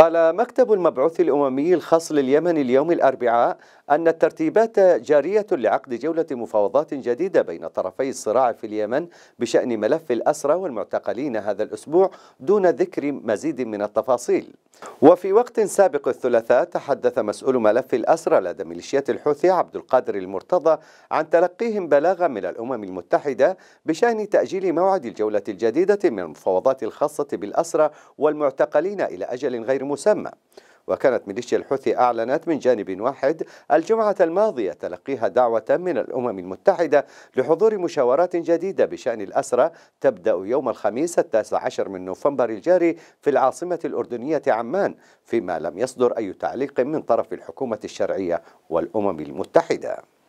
قال مكتب المبعوث الأممي الخاص لليمن اليوم الأربعاء أن الترتيبات جارية لعقد جولة مفاوضات جديدة بين طرفي الصراع في اليمن بشأن ملف الأسرى والمعتقلين هذا الأسبوع دون ذكر مزيد من التفاصيل وفي وقت سابق الثلاثاء تحدث مسؤول ملف الأسرى لدى ميليشيات الحوثي عبد القادر المرتضى عن تلقيهم بلاغا من الأمم المتحدة بشأن تأجيل موعد الجولة الجديدة من المفاوضات الخاصة بالأسرى والمعتقلين إلى أجل غير مسمى وكانت ميليشيا الحوثي أعلنت من جانب واحد الجمعة الماضية تلقيها دعوة من الأمم المتحدة لحضور مشاورات جديدة بشأن الأسرة تبدأ يوم الخميس التاسع عشر من نوفمبر الجاري في العاصمة الأردنية عمان فيما لم يصدر أي تعليق من طرف الحكومة الشرعية والأمم المتحدة